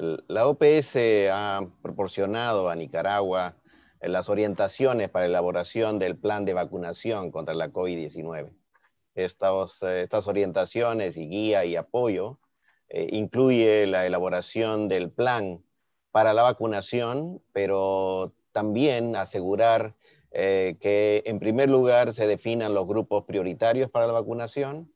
La OPS ha proporcionado a Nicaragua eh, las orientaciones para elaboración del plan de vacunación contra la COVID-19. Eh, estas, orientaciones y guía y apoyo eh, incluye la elaboración del plan para la vacunación, pero también asegurar que en primer lugar se definan los grupos prioritarios para la vacunación,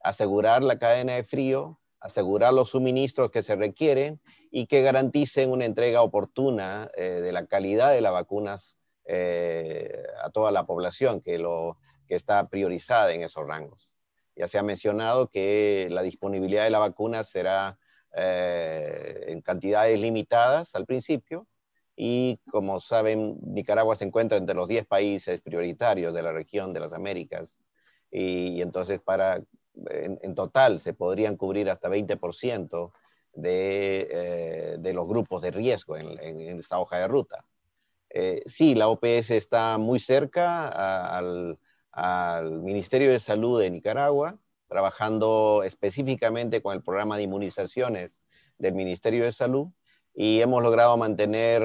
asegurar la cadena de frío, asegurar los suministros que se requieren y que garanticen una entrega oportuna eh, de la calidad de las vacunas eh, a toda la población que, lo, que está priorizada en esos rangos. Ya se ha mencionado que la disponibilidad de la vacuna será eh, en cantidades limitadas al principio y como saben, Nicaragua se encuentra entre los 10 países prioritarios de la región de las Américas y, y entonces para en, total se podrían cubrir hasta 20% de, eh, de, los grupos de riesgo en, en esta hoja de ruta. Eh, sí, la OPS está muy cerca al, al, Ministerio de Salud de Nicaragua, trabajando específicamente con el programa de inmunizaciones del Ministerio de Salud y hemos logrado mantener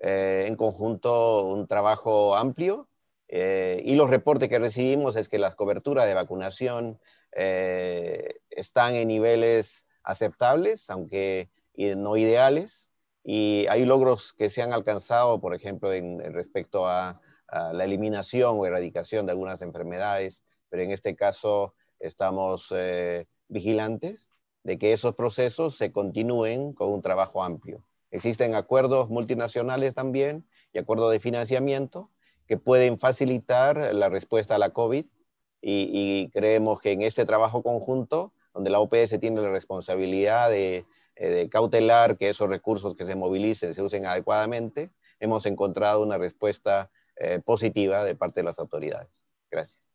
eh, en conjunto un trabajo amplio y los reportes que recibimos es que las coberturas de vacunación eh, están en niveles aceptables, aunque no ideales, y hay logros que se han alcanzado, por ejemplo, en, respecto a, la eliminación o erradicación de algunas enfermedades, pero en este caso estamos eh, vigilantes de que esos procesos se continúen con un trabajo amplio. Existen acuerdos multinacionales también y acuerdos de financiamiento que pueden facilitar la respuesta a la COVID y, creemos que en este trabajo conjunto, donde la OPS tiene la responsabilidad eh, de, cautelar que esos recursos que se movilicen se usen adecuadamente, hemos encontrado una respuesta eh, positiva de parte de las autoridades. Gracias.